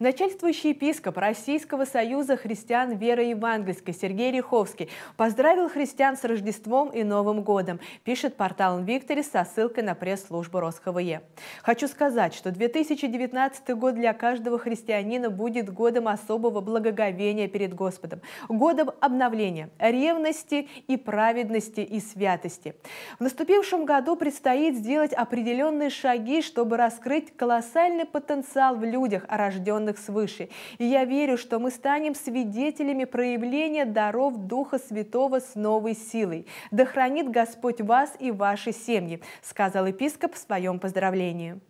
Начальствующий епископ Российского союза христиан веры евангельской Сергей Риховский поздравил христиан с Рождеством и Новым годом, пишет портал Инвикторис со ссылкой на пресс-службу РосХВЕ. Хочу сказать, что 2019 год для каждого христианина будет годом особого благоговения перед Господом, годом обновления, ревности и праведности и святости. В наступившем году предстоит сделать определенные шаги, чтобы раскрыть колоссальный потенциал в людях, рожденных данных свыше. И я верю, что мы станем свидетелями проявления даров Духа Святого с новой силой. Да хранит Господь вас и ваши семьи, сказал епископ в своем поздравлении.